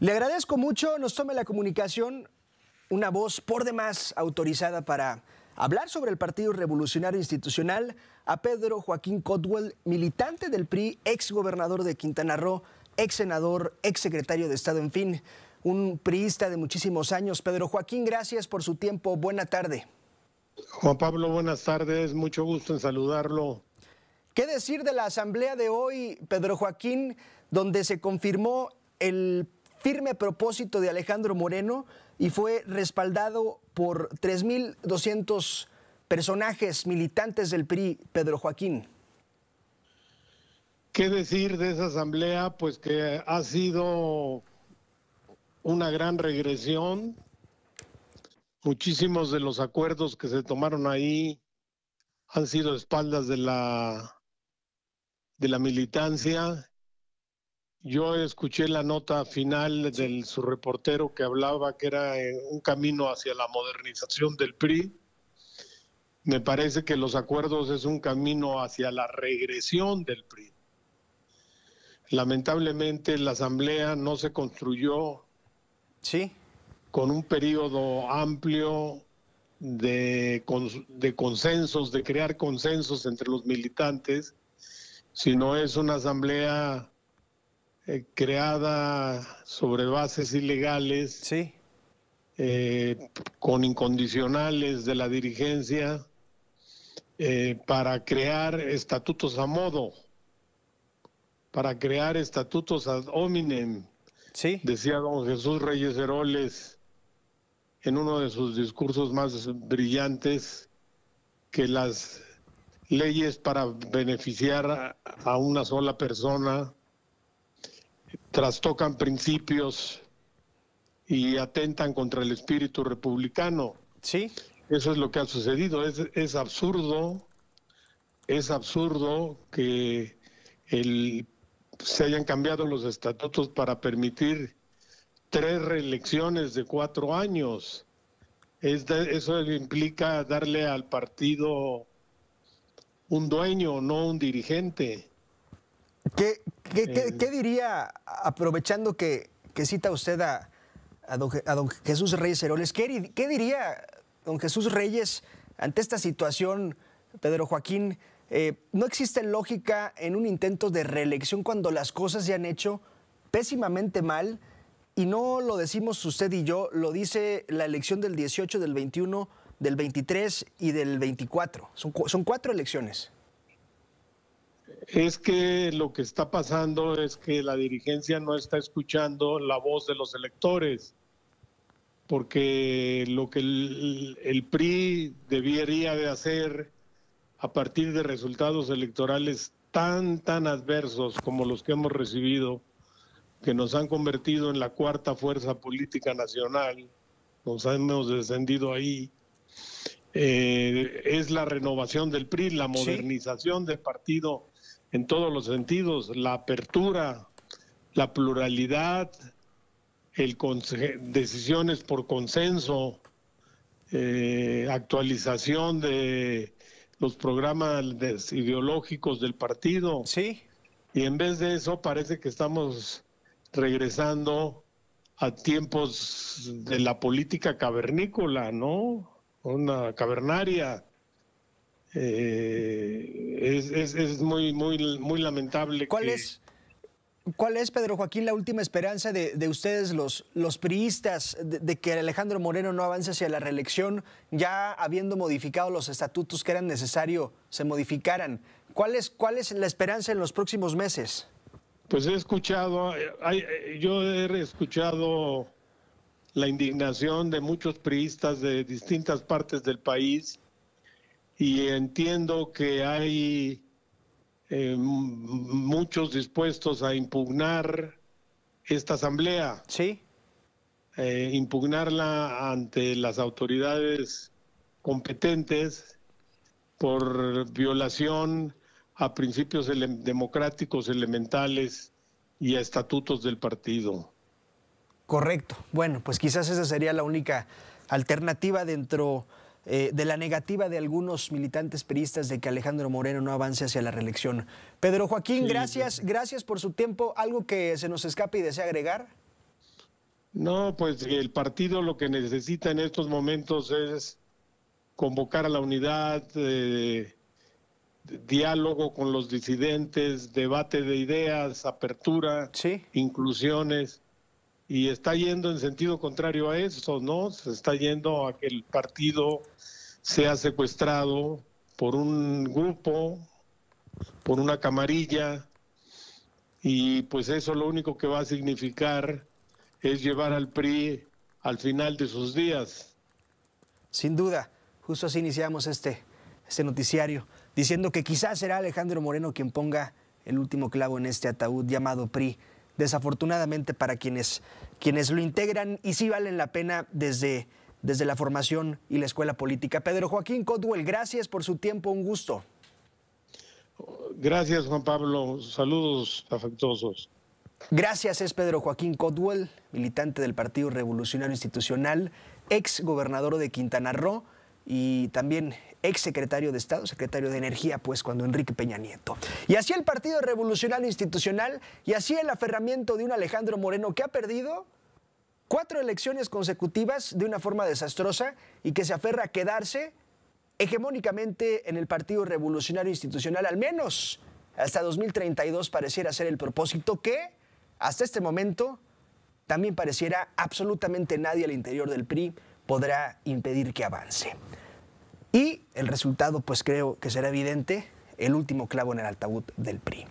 Le agradezco mucho, nos tome la comunicación una voz por demás autorizada para hablar sobre el Partido Revolucionario Institucional a Pedro Joaquín Codwell, militante del PRI, ex gobernador de Quintana Roo, ex senador, ex secretario de Estado, en fin, un priista de muchísimos años. Pedro Joaquín, gracias por su tiempo. Buena tarde. Juan Pablo, buenas tardes. Mucho gusto en saludarlo. ¿Qué decir de la asamblea de hoy, Pedro Joaquín, donde se confirmó el firme propósito de Alejandro Moreno y fue respaldado por 3.200 personajes militantes del PRI, Pedro Joaquín. ¿Qué decir de esa asamblea? Pues que ha sido una gran regresión. Muchísimos de los acuerdos que se tomaron ahí han sido espaldas de la, de la militancia yo escuché la nota final del su reportero que hablaba que era eh, un camino hacia la modernización del PRI. Me parece que los acuerdos es un camino hacia la regresión del PRI. Lamentablemente la Asamblea no se construyó con un periodo amplio de, consensos, de crear consensos entre los militantes, sino es una asamblea eh, creada sobre bases ilegales, eh, con incondicionales de la dirigencia, eh, para crear estatutos a modo, para crear estatutos ad hominem, decía don Jesús Reyes Heroles en uno de sus discursos más brillantes, que las leyes para beneficiar a una sola persona, trastocan principios y atentan contra el espíritu republicano. Sí. Eso es lo que ha sucedido. Es, absurdo, es absurdo que se hayan cambiado los estatutos para permitir tres reelecciones de cuatro años. eso implica darle al partido un dueño, no un dirigente. Eh. ¿Qué, diría, aprovechando que, cita usted a, don, Jesús Reyes Heroles, ¿qué, diría don Jesús Reyes ante esta situación, Pedro Joaquín? Eh, no existe lógica en un intento de reelección cuando las cosas se han hecho pésimamente mal y no lo decimos usted y yo, lo dice la elección del 18, del 21, del 23 y del 24. son cuatro elecciones es que lo que está pasando es que la dirigencia no está escuchando la voz de los electores, porque lo que el, PRI debería de hacer a partir de resultados electorales tan, tan adversos como los que hemos recibido, que nos han convertido en la cuarta fuerza política nacional, nos hemos descendido ahí, eh, es la renovación del PRI, la modernización del partido en todos los sentidos, la apertura, la pluralidad, el decisiones por consenso, eh, actualización de los programas ideológicos del partido. Sí. Y en vez de eso parece que estamos regresando a tiempos de la política cavernícola, ¿no? Una cavernaria eh, es, muy, muy, muy lamentable. ¿Cuál es? Pedro Joaquín, la última esperanza de, ustedes, los, los priistas, de, que Alejandro Moreno no avance hacia la reelección, ya habiendo modificado los estatutos que eran necesarios, se modificaran? ¿Cuál es, cuál la esperanza en los próximos meses? Pues he escuchado, yo he escuchado la indignación de muchos priistas de distintas partes del país y entiendo que hay eh, muchos dispuestos a impugnar esta asamblea. Sí. Eh, impugnarla ante las autoridades competentes por violación a principios democráticos elementales y a estatutos del partido. Correcto. Bueno, pues quizás esa sería la única alternativa dentro eh, de la negativa de algunos militantes peristas de que Alejandro Moreno no avance hacia la reelección. Pedro Joaquín, gracias, gracias por su tiempo. ¿Algo que se nos escape y desea agregar? No, pues el partido lo que necesita en estos momentos es convocar a la unidad, diálogo con los disidentes, debate de ideas, apertura, inclusiones y está yendo en sentido contrario a eso, ¿no? Se está yendo a que el partido sea secuestrado por un grupo, por una camarilla, y pues eso lo único que va a significar es llevar al PRI al final de sus días. Sin duda, justo así iniciamos este, este noticiario, diciendo que quizás será Alejandro Moreno quien ponga el último clavo en este ataúd llamado PRI desafortunadamente para quienes, quienes lo integran y sí valen la pena desde, desde la formación y la escuela política. Pedro Joaquín Codwell, gracias por su tiempo, un gusto. Gracias, Juan Pablo. Saludos afectuosos. Gracias, es Pedro Joaquín Codwell, militante del Partido Revolucionario Institucional, ex gobernador de Quintana Roo y también ex secretario de Estado, secretario de Energía, pues cuando Enrique Peña Nieto. Y así el Partido Revolucionario Institucional y así el aferramiento de un Alejandro Moreno que ha perdido cuatro elecciones consecutivas de una forma desastrosa y que se aferra a quedarse hegemónicamente en el Partido Revolucionario Institucional, al menos hasta 2032 pareciera ser el propósito que hasta este momento también pareciera absolutamente nadie al interior del PRI podrá impedir que avance. Y el resultado, pues creo que será evidente, el último clavo en el altavoz del PRI.